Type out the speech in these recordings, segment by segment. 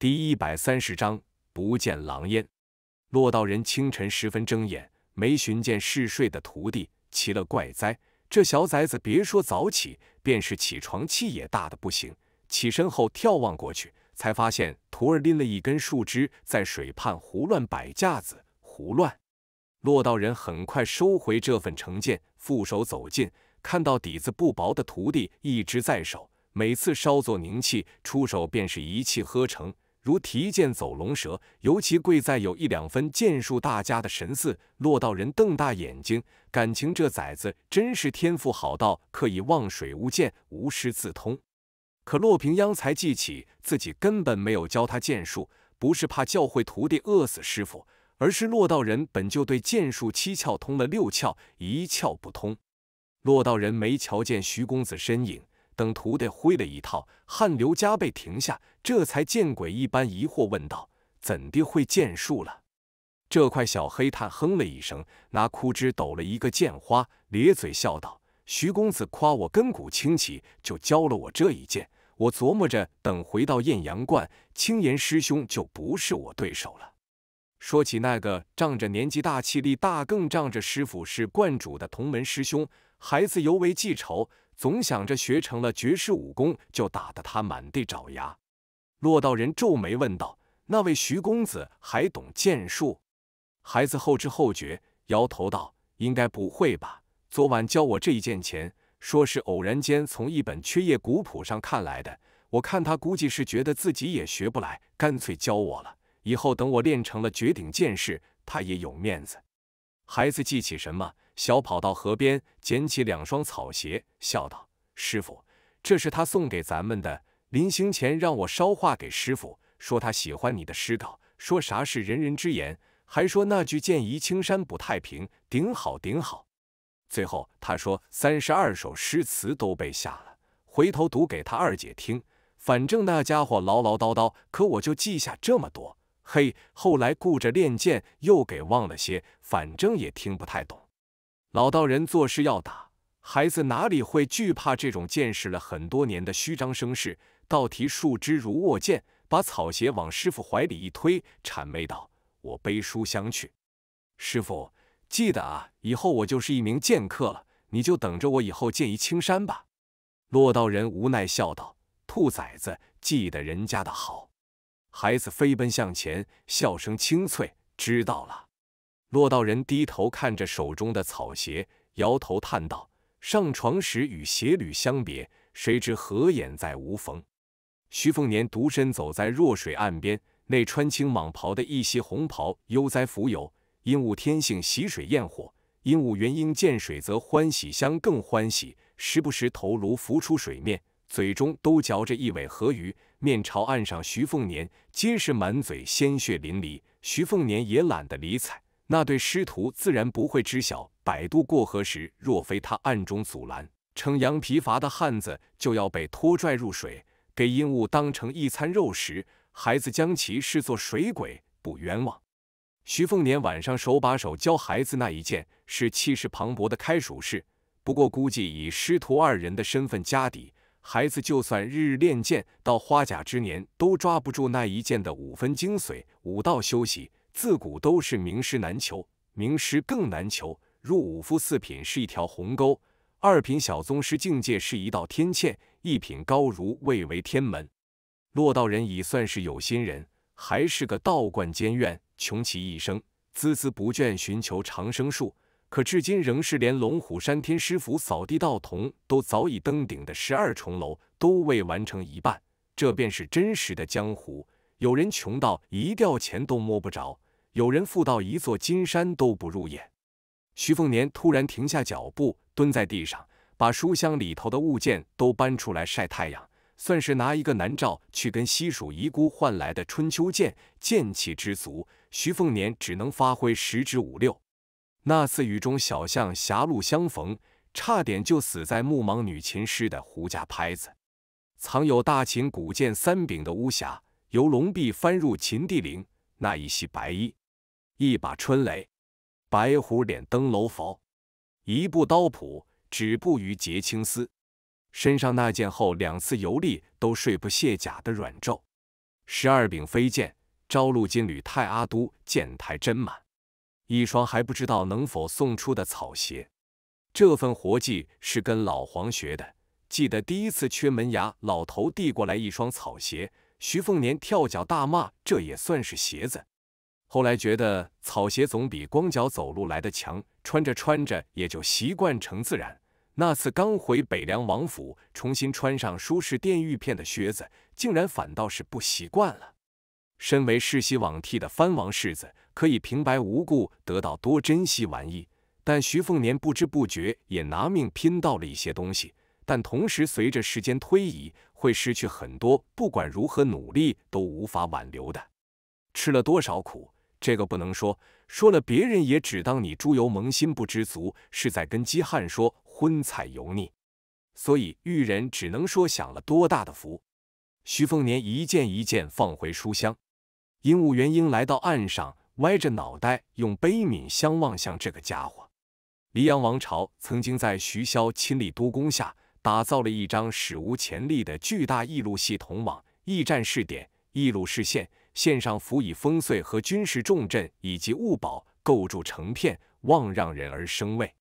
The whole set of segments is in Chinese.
第一百三十章，不见狼烟。洛道人清晨十分睁眼，没寻见嗜睡的徒弟，奇了怪哉。这小崽子别说早起，便是起床气也大的不行。起身后眺望过去，才发现徒儿拎了一根树枝，在水畔胡乱摆架子。胡乱。洛道人很快收回这份成见，负手走近，看到底子不薄的徒弟，一直在手，每次稍作凝气，出手便是一气呵成。如提剑走龙蛇，尤其贵在有一两分剑术大家的神似。落道人瞪大眼睛，感情这崽子真是天赋好到可以望水无剑，无师自通。可洛平央才记起，自己根本没有教他剑术，不是怕教会徒弟饿死师傅，而是洛道人本就对剑术七窍通了六窍，一窍不通。洛道人没瞧见徐公子身影。等徒弟挥了一套，汗流浃背，停下，这才见鬼一般疑惑问道：“怎地会剑术了？”这块小黑炭哼了一声，拿枯枝抖了一个剑花，咧嘴笑道：“徐公子夸我根骨清奇，就教了我这一剑。我琢磨着，等回到艳阳观，青岩师兄就不是我对手了。”说起那个仗着年纪大、气力大，更仗着师傅是观主的同门师兄，孩子尤为记仇。总想着学成了绝世武功，就打得他满地找牙。落道人皱眉问道：“那位徐公子还懂剑术？”孩子后知后觉，摇头道：“应该不会吧？昨晚教我这一剑前，说是偶然间从一本缺页古谱上看来的。我看他估计是觉得自己也学不来，干脆教我了。以后等我练成了绝顶剑士，他也有面子。”孩子记起什么？小跑到河边，捡起两双草鞋，笑道：“师傅，这是他送给咱们的。临行前让我捎话给师傅，说他喜欢你的诗稿，说啥是人人之言，还说那句‘见倚青山不太平’顶好顶好。最后他说三十二首诗词都被下了，回头读给他二姐听。反正那家伙唠唠叨叨，可我就记下这么多。嘿，后来顾着练剑又给忘了些，反正也听不太懂。”老道人做事要打孩子，哪里会惧怕这种见识了很多年的虚张声势？倒提树枝如握剑，把草鞋往师傅怀里一推，谄媚道：“我背书香去，师傅，记得啊！以后我就是一名剑客了，你就等着我以后剑一青山吧。”落道人无奈笑道：“兔崽子，记得人家的好。”孩子飞奔向前，笑声清脆：“知道了。”骆道人低头看着手中的草鞋，摇头叹道：“上床时与鞋履相别，谁知何眼再无逢。”徐凤年独身走在弱水岸边，那穿青蟒袍的一袭红袍悠哉浮游。鹦鹉天性喜水厌火，鹦鹉元婴见水则欢喜，相更欢喜，时不时头颅浮出水面，嘴中都嚼着一尾河鱼，面朝岸上徐凤年，皆是满嘴鲜血淋漓。徐凤年也懒得理睬。那对师徒自然不会知晓，摆渡过河时，若非他暗中阻拦，撑羊皮筏的汉子就要被拖拽入水，给鹦鹉当成一餐肉食。孩子将其视作水鬼，不冤枉。徐凤年晚上手把手教孩子那一件，是气势磅礴的开蜀式。不过估计以师徒二人的身份、家底，孩子就算日日练剑，到花甲之年都抓不住那一剑的五分精髓。武道修行。自古都是名师难求，名师更难求。入五夫四品是一条鸿沟，二品小宗师境界是一道天堑，一品高如未为天门。落道人已算是有心人，还是个道观监院，穷其一生，孜孜不倦寻求长生术，可至今仍是连龙虎山天师府扫地道童都早已登顶的十二重楼都未完成一半。这便是真实的江湖，有人穷到一吊钱都摸不着。有人富到一座金山都不入眼。徐凤年突然停下脚步，蹲在地上，把书箱里头的物件都搬出来晒太阳，算是拿一个南诏去跟西蜀遗孤换来的春秋剑。剑气之足，徐凤年只能发挥十之五六。那次雨中小巷狭路相逢，差点就死在木芒女琴师的胡家拍子。藏有大秦古剑三柄的巫峡，由龙壁翻入秦地陵，那一袭白衣。一把春雷，白虎脸登楼否？一部刀谱，止步于结青丝。身上那件后两次游历都睡不卸甲的软胄，十二柄飞剑，朝露金缕太阿都剑台斟满，一双还不知道能否送出的草鞋。这份活计是跟老黄学的，记得第一次缺门牙，老头递过来一双草鞋，徐凤年跳脚大骂，这也算是鞋子？后来觉得草鞋总比光脚走路来的强，穿着穿着也就习惯成自然。那次刚回北凉王府，重新穿上舒适垫玉片的靴子，竟然反倒是不习惯了。身为世袭罔替的藩王世子，可以平白无故得到多珍惜玩意，但徐凤年不知不觉也拿命拼到了一些东西，但同时随着时间推移，会失去很多，不管如何努力都无法挽留的。吃了多少苦？这个不能说，说了别人也只当你猪油蒙心不知足，是在跟饥汉说荤菜油腻。所以玉人只能说享了多大的福。徐凤年一件一件放回书箱。鹦鹉元英来到岸上，歪着脑袋用悲悯相望向这个家伙。黎阳王朝曾经在徐骁亲力督工下，打造了一张史无前例的巨大驿路系统网，驿站试点，驿路视线。线上辅以烽燧和军事重镇以及物宝，构筑成片，望让人而生畏。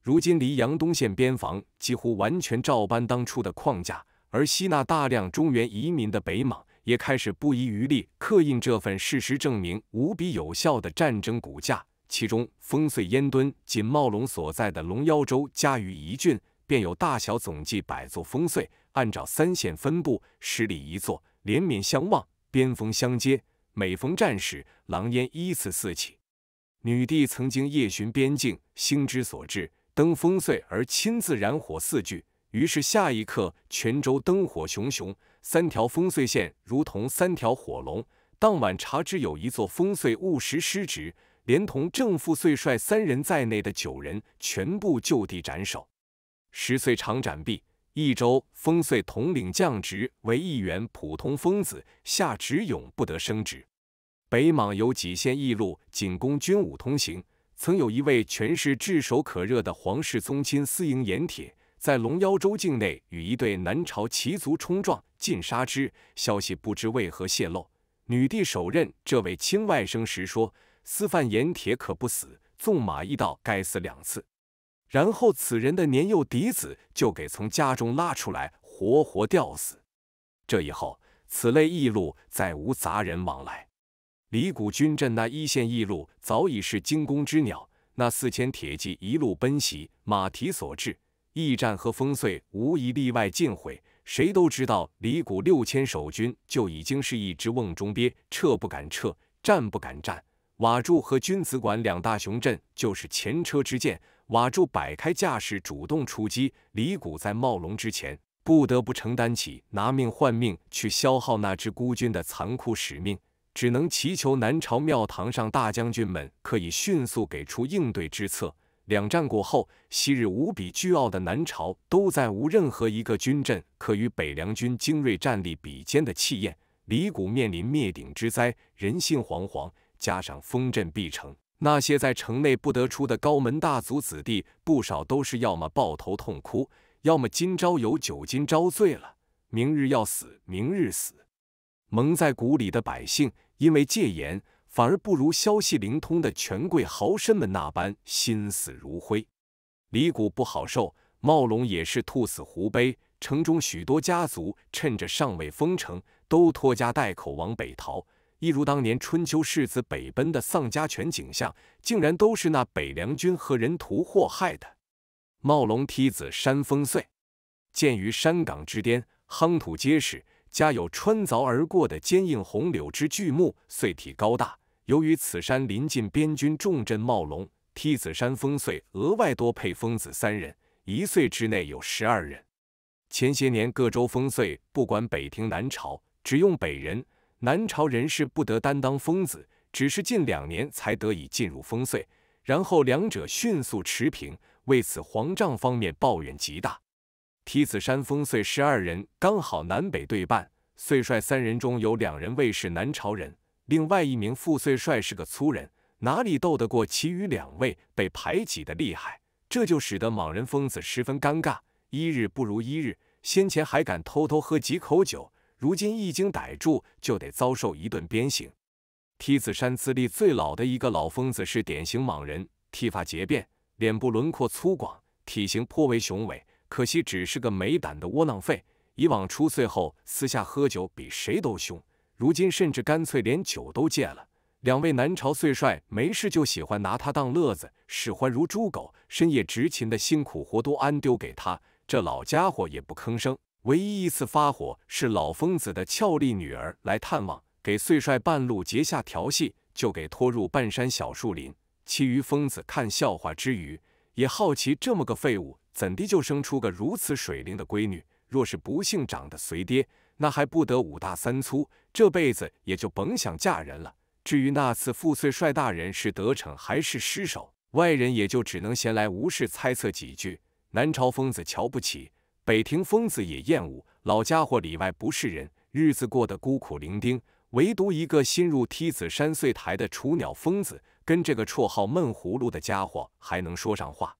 如今，离阳东县边防几乎完全照搬当初的框架，而吸纳大量中原移民的北莽也开始不遗余力刻印这份事实证明无比有效的战争骨架。其中，烽燧烟墩锦茂隆所在的龙腰州加于一郡，便有大小总计百座烽燧，按照三线分布，十里一座，连绵相望。边锋相接，每逢战时，狼烟依次四起。女帝曾经夜巡边境，星之所至，登烽燧而亲自燃火四炬。于是下一刻，泉州灯火熊熊，三条烽燧线如同三条火龙。当晚查知有一座烽燧误时失职，连同正副岁帅三人在内的九人全部就地斩首，十岁长斩毕。益州封遂统领降职为一员普通疯子，下职永不得升职。北莽有几县驿路仅供军武通行，曾有一位权势炙手可热的皇室宗亲私营盐铁，在龙腰州境内与一对南朝骑卒冲撞，尽杀之。消息不知为何泄露，女帝手刃这位亲外甥时说：“私贩盐铁可不死，纵马一道该死两次。”然后，此人的年幼嫡子就给从家中拉出来，活活吊死。这以后，此类异路再无杂人往来。李谷军镇那一线异路早已是惊弓之鸟。那四千铁骑一路奔袭，马蹄所至，驿站和烽燧无一例外尽毁。谁都知道，李谷六千守军就已经是一只瓮中鳖，撤不敢撤，战不敢战。瓦柱和君子馆两大雄镇就是前车之鉴。瓦柱摆开架势，主动出击。李谷在冒龙之前，不得不承担起拿命换命去消耗那支孤军的残酷使命，只能祈求南朝庙堂上大将军们可以迅速给出应对之策。两战过后，昔日无比倨傲的南朝，都再无任何一个军阵可与北凉军精锐战力比肩的气焰。李谷面临灭顶之灾，人心惶惶，加上封阵必成。那些在城内不得出的高门大族子弟，不少都是要么抱头痛哭，要么今朝有酒今朝醉了，明日要死明日死。蒙在鼓里的百姓，因为戒严，反而不如消息灵通的权贵豪绅们那般心死如灰。李谷不好受，茂龙也是兔死狐悲。城中许多家族趁着尚未封城，都拖家带口往北逃。一如当年春秋世子北奔的丧家犬景象，竟然都是那北凉军和人图祸害的。茂龙梯子山峰碎，建于山岗之巅，夯土结实，加有穿凿而过的坚硬红柳枝巨木。燧体高大，由于此山临近边军重镇茂龙梯子山峰碎额外多配烽子三人，一岁之内有十二人。前些年各州封岁，不管北庭南朝，只用北人。南朝人士不得担当疯子，只是近两年才得以进入封岁，然后两者迅速持平，为此皇帐方面抱怨极大。梯子山封岁十二人，刚好南北对半。岁帅三人中有两人位是南朝人，另外一名副岁帅是个粗人，哪里斗得过其余两位？被排挤的厉害，这就使得莽人疯子十分尴尬，一日不如一日。先前还敢偷偷喝几口酒。如今一经逮住，就得遭受一顿鞭刑。梯子山资历最老的一个老疯子是典型莽人，剃发结辫，脸部轮廓粗犷，体型颇为雄伟。可惜只是个没胆的窝囊废。以往出岁后私下喝酒比谁都凶，如今甚至干脆连酒都戒了。两位南朝岁帅没事就喜欢拿他当乐子使唤，如猪狗。深夜执勤的辛苦活都安丢给他，这老家伙也不吭声。唯一一次发火是老疯子的俏丽女儿来探望，给岁帅半路结下调戏，就给拖入半山小树林。其余疯子看笑话之余，也好奇这么个废物怎地就生出个如此水灵的闺女。若是不幸长得随爹，那还不得五大三粗，这辈子也就甭想嫁人了。至于那次傅岁帅大人是得逞还是失手，外人也就只能闲来无事猜测几句。南朝疯子瞧不起。北庭疯子也厌恶老家伙里外不是人，日子过得孤苦伶仃。唯独一个新入梯子山碎台的雏鸟疯子，跟这个绰号闷葫芦的家伙还能说上话。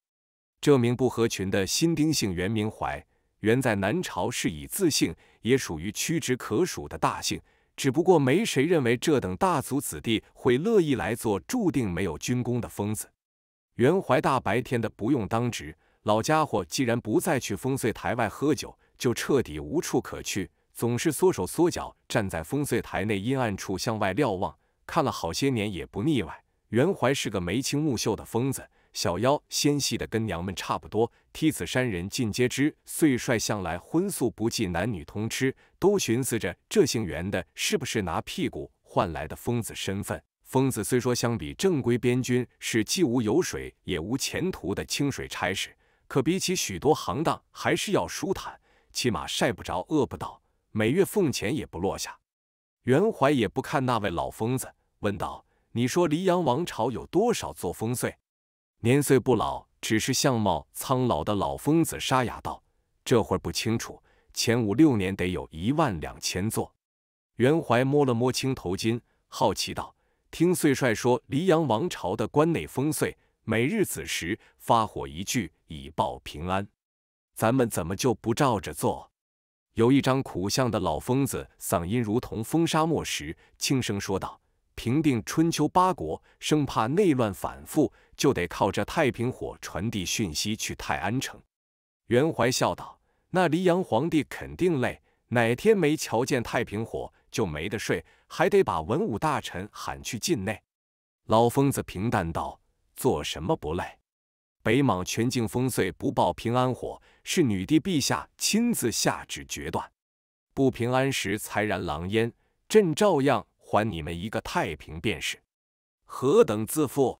这名不合群的新丁姓袁名怀，原在南朝是以字姓，也属于屈指可数的大姓。只不过没谁认为这等大族子弟会乐意来做注定没有军功的疯子。袁怀大白天的不用当值。老家伙既然不再去烽燧台外喝酒，就彻底无处可去，总是缩手缩脚站在烽燧台内阴暗处向外瞭望，看了好些年也不腻歪。袁怀是个眉清目秀的疯子，小腰纤细的跟娘们差不多。梯子山人尽皆知，岁帅向来荤素不忌，男女通吃，都寻思着这姓袁的是不是拿屁股换来的疯子身份？疯子虽说相比正规边军是既无油水也无前途的清水差事。可比起许多行当，还是要舒坦，起码晒不着，饿不到，每月俸钱也不落下。袁怀也不看那位老疯子，问道：“你说黎阳王朝有多少座封岁？”年岁不老，只是相貌苍老的老疯子沙哑道：“这会儿不清楚，前五六年得有一万两千座。”袁怀摸了摸青头巾，好奇道：“听岁帅说，黎阳王朝的关内封岁每日子时发火一句，以报平安。咱们怎么就不照着做？有一张苦相的老疯子，嗓音如同风沙漠时，轻声说道：“平定春秋八国，生怕内乱反复，就得靠着太平火传递讯息去泰安城。”袁怀笑道：“那黎阳皇帝肯定累，哪天没瞧见太平火就没得睡，还得把文武大臣喊去禁内。”老疯子平淡道。做什么不累？北莽全境封燧不报平安火，是女帝陛下亲自下旨决断。不平安时才燃狼烟，朕照样还你们一个太平便是。何等自负！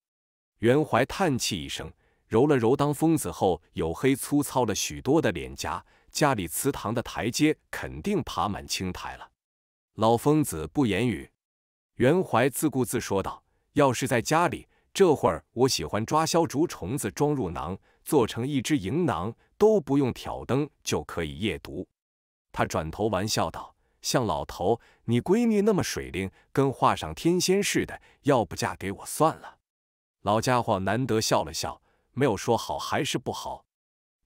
袁怀叹气一声，揉了揉当疯子后黝黑粗糙了许多的脸颊。家里祠堂的台阶肯定爬满青苔了。老疯子不言语，袁怀自顾自说道：“要是在家里。”这会儿我喜欢抓消竹虫子装入囊，做成一只萤囊，都不用挑灯就可以夜读。他转头玩笑道：“像老头，你闺女那么水灵，跟画上天仙似的，要不嫁给我算了。”老家伙难得笑了笑，没有说好还是不好。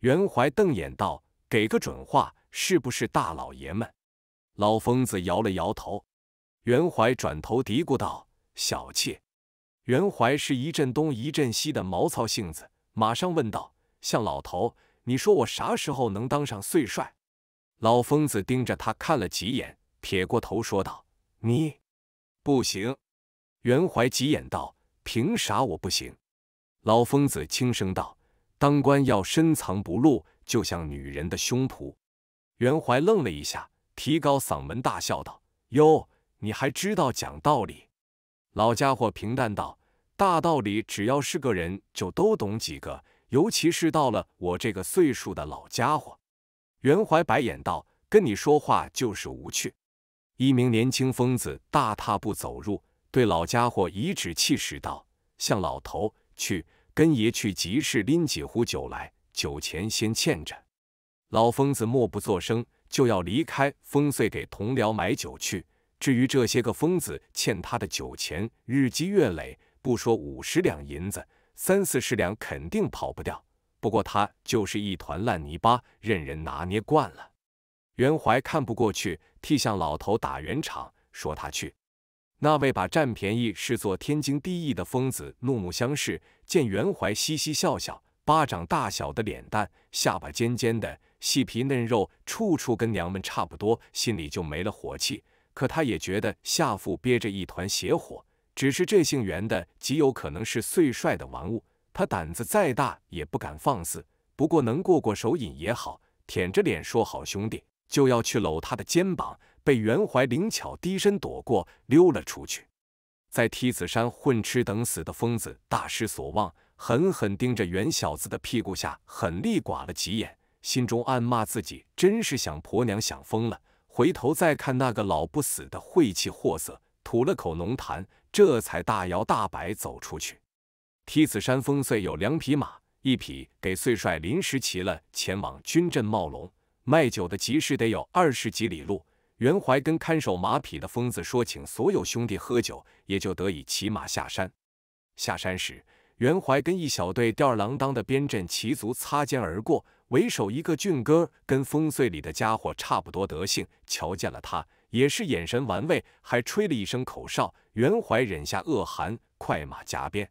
袁怀瞪眼道：“给个准话，是不是大老爷们？”老疯子摇了摇头。袁怀转头嘀咕道：“小妾。”袁怀是一阵东一阵西的毛糙性子，马上问道：“向老头，你说我啥时候能当上岁帅？”老疯子盯着他看了几眼，撇过头说道：“你不行。”袁怀急眼道：“凭啥我不行？”老疯子轻声道：“当官要深藏不露，就像女人的胸脯。”袁怀愣了一下，提高嗓门大笑道：“哟，你还知道讲道理？”老家伙平淡道：“大道理，只要是个人就都懂几个，尤其是到了我这个岁数的老家伙。”袁怀白眼道：“跟你说话就是无趣。”一名年轻疯子大踏步走入，对老家伙颐指气使道：“向老头，去跟爷去集市拎几壶酒来，酒钱先欠着。”老疯子默不作声，就要离开，封碎给同僚买酒去。至于这些个疯子欠他的酒钱，日积月累，不说五十两银子，三四十两肯定跑不掉。不过他就是一团烂泥巴，任人拿捏惯了。袁怀看不过去，替向老头打圆场，说他去。那位把占便宜视作天经地义的疯子怒目相视，见袁怀嘻嘻笑笑，巴掌大小的脸蛋，下巴尖尖的，细皮嫩肉，处处跟娘们差不多，心里就没了火气。可他也觉得下腹憋着一团邪火，只是这姓袁的极有可能是碎帅的玩物，他胆子再大也不敢放肆。不过能过过手瘾也好，舔着脸说好兄弟，就要去搂他的肩膀，被袁怀灵巧低身躲过，溜了出去。在梯子山混吃等死的疯子大失所望，狠狠盯着袁小子的屁股下狠力剐了几眼，心中暗骂自己真是想婆娘想疯了。回头再看那个老不死的晦气货色，吐了口浓痰，这才大摇大摆走出去。梯子山峰遂有两匹马，一匹给岁帅临时骑了，前往军镇茂龙卖酒的集市得有二十几里路。袁怀跟看守马匹的疯子说，请所有兄弟喝酒，也就得以骑马下山。下山时。袁怀跟一小队吊儿郎当的边镇骑卒擦肩而过，为首一个俊哥跟烽燧里的家伙差不多德性，瞧见了他也是眼神玩味，还吹了一声口哨。袁怀忍下恶寒，快马加鞭。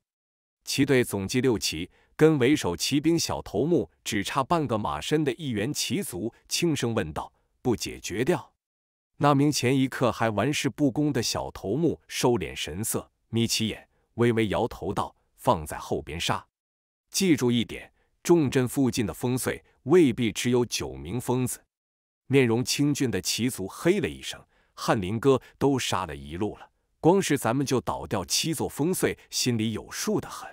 骑队总计六骑，跟为首骑兵小头目只差半个马身的一员骑卒轻声问道：“不解决掉？”那名前一刻还玩世不恭的小头目收敛神色，眯起眼，微微摇头道。放在后边杀，记住一点，重镇附近的烽燧未必只有九名疯子。面容清俊的齐卒嘿了一声：“翰林哥都杀了一路了，光是咱们就倒掉七座烽燧，心里有数的很。”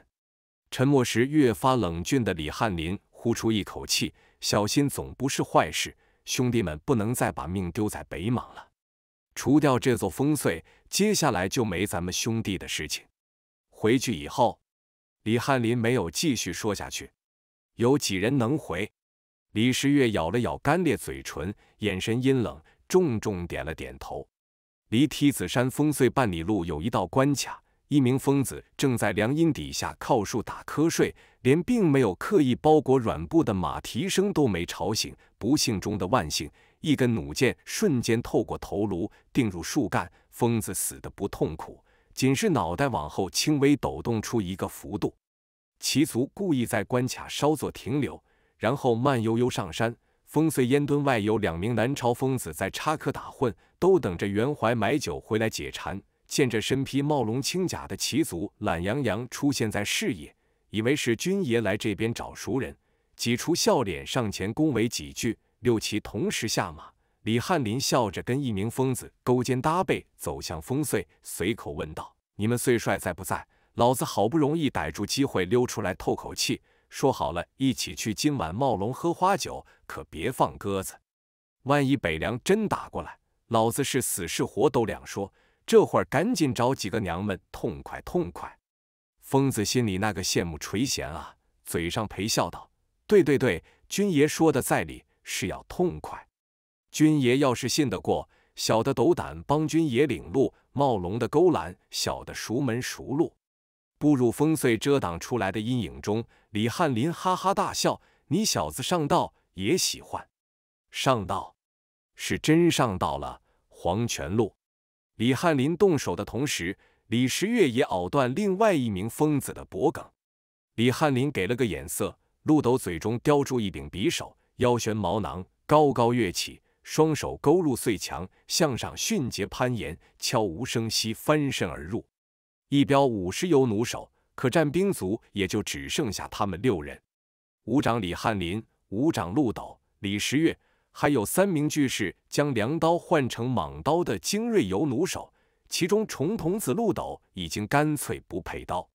沉默时越发冷峻的李翰林呼出一口气：“小心总不是坏事，兄弟们不能再把命丢在北莽了。除掉这座烽燧，接下来就没咱们兄弟的事情。回去以后。”李翰林没有继续说下去，有几人能回？李时月咬了咬干裂嘴唇，眼神阴冷，重重点了点头。离梯子山峰隧半里路有一道关卡，一名疯子正在凉荫底下靠树打瞌睡，连并没有刻意包裹软布的马蹄声都没吵醒。不幸中的万幸，一根弩箭瞬间透过头颅钉入树干，疯子死的不痛苦，仅是脑袋往后轻微抖动出一个幅度。骑卒故意在关卡稍作停留，然后慢悠悠上山。烽燧烟墩外有两名南朝疯子在插科打诨，都等着袁怀买酒回来解馋。见着身披茂龙轻甲的骑卒懒洋洋出现在视野，以为是军爷来这边找熟人，挤出笑脸上前恭维几句。六骑同时下马，李翰林笑着跟一名疯子勾肩搭背走向烽燧，随口问道：“你们岁帅在不在？”老子好不容易逮住机会溜出来透口气，说好了，一起去今晚茂龙喝花酒，可别放鸽子。万一北凉真打过来，老子是死是活都两说。这会儿赶紧找几个娘们痛快痛快。疯子心里那个羡慕垂涎啊，嘴上陪笑道：“对对对，军爷说的在理，是要痛快。军爷要是信得过，小的斗胆帮军爷领路，茂龙的勾栏，小的熟门熟路。”步入风穗遮挡出来的阴影中，李翰林哈哈大笑：“你小子上道也喜欢，上道是真上道了。”黄泉路，李翰林动手的同时，李时月也咬断另外一名疯子的脖颈。李翰林给了个眼色，陆斗嘴中叼住一柄匕首，腰悬毛囊，高高跃起，双手勾入碎墙，向上迅捷攀岩，悄无声息翻身而入。一彪五十游弩手，可战兵卒也就只剩下他们六人。五长李翰林，五长陆斗，李十月，还有三名巨士将梁刀换成蟒刀的精锐游弩手，其中重童子陆斗已经干脆不配刀。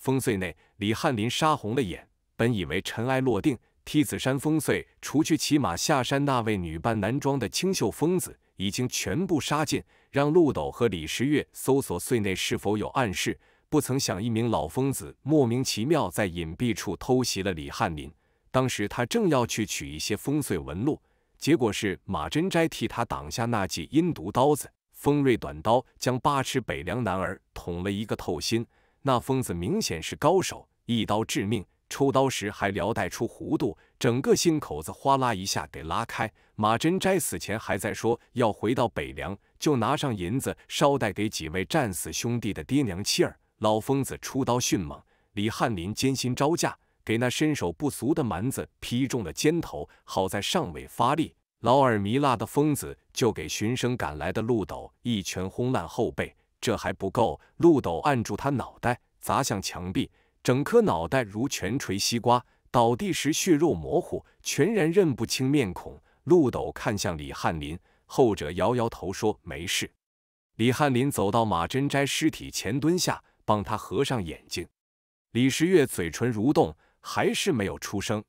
烽燧内，李翰林杀红了眼，本以为尘埃落定，梯子山烽燧除去骑马下山那位女扮男装的清秀疯子。已经全部杀尽，让陆斗和李时月搜索碎内是否有暗示。不曾想，一名老疯子莫名其妙在隐蔽处偷袭了李翰林。当时他正要去取一些风碎纹路，结果是马真斋替他挡下那记阴毒刀子。锋锐短刀将八尺北凉男儿捅了一个透心。那疯子明显是高手，一刀致命。抽刀时还撩带出弧度。整个心口子哗啦一下给拉开，马真斋死前还在说要回到北凉，就拿上银子捎带给几位战死兄弟的爹娘妻儿。老疯子出刀迅猛，李翰林艰辛招架，给那身手不俗的蛮子劈中了肩头，好在尚未发力，老耳弥辣的疯子就给寻声赶来的陆斗一拳轰烂后背。这还不够，陆斗按住他脑袋砸向墙壁，整颗脑袋如拳锤西瓜。倒地时血肉模糊，全然认不清面孔。陆斗看向李翰林，后者摇摇头说：“没事。”李翰林走到马珍斋尸体前蹲下，帮他合上眼睛。李十月嘴唇蠕动，还是没有出声。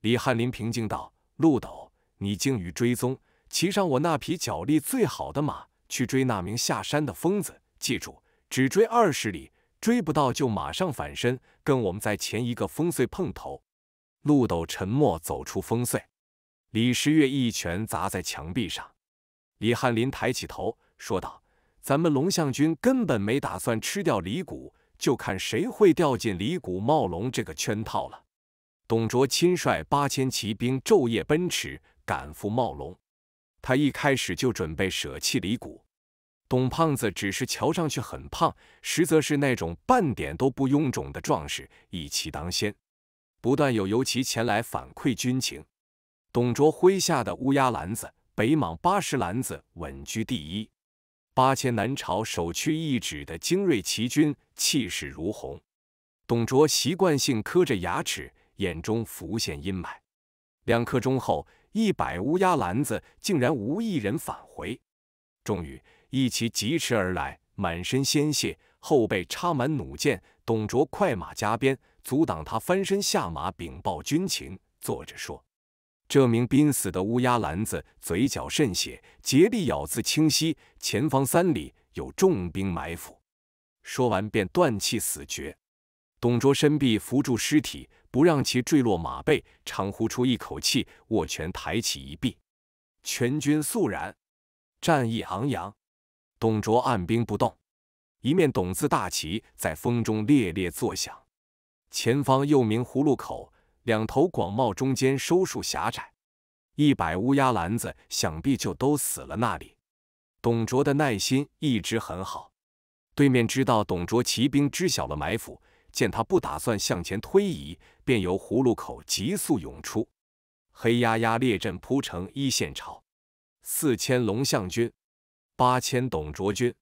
李翰林平静道：“陆斗，你精于追踪，骑上我那匹脚力最好的马，去追那名下山的疯子。记住，只追二十里，追不到就马上返身，跟我们在前一个峰碎碰头。”陆斗沉默走出风碎，李十月一拳砸在墙壁上。李翰林抬起头说道：“咱们龙象军根本没打算吃掉李谷，就看谁会掉进李谷冒龙这个圈套了。”董卓亲率八千骑兵昼夜奔驰，赶赴冒龙。他一开始就准备舍弃李谷。董胖子只是瞧上去很胖，实则是那种半点都不臃肿的壮士，一骑当先。不断有游骑前来反馈军情，董卓麾下的乌鸦篮子、北莽八十篮子稳居第一，八千南朝首屈一指的精锐骑军，气势如虹。董卓习惯性磕着牙齿，眼中浮现阴霾。两刻钟后，一百乌鸦篮子竟然无一人返回。终于，一骑疾驰而来，满身鲜血，后背插满弩箭。董卓快马加鞭。阻挡他翻身下马禀报军情，坐着说：“这名濒死的乌鸦篮子，嘴角渗血，竭力咬字清晰。前方三里有重兵埋伏。”说完便断气死绝。董卓伸臂扶住尸体，不让其坠落马背，长呼出一口气，握拳抬起一臂，全军肃然，战意昂扬。董卓按兵不动，一面董字大旗在风中猎猎作响。前方又名葫芦口，两头广袤，中间收束狭窄。一百乌鸦篮子，想必就都死了。那里，董卓的耐心一直很好。对面知道董卓骑兵知晓了埋伏，见他不打算向前推移，便由葫芦口急速涌出，黑压压列阵铺成一线潮。四千龙象军，八千董卓军。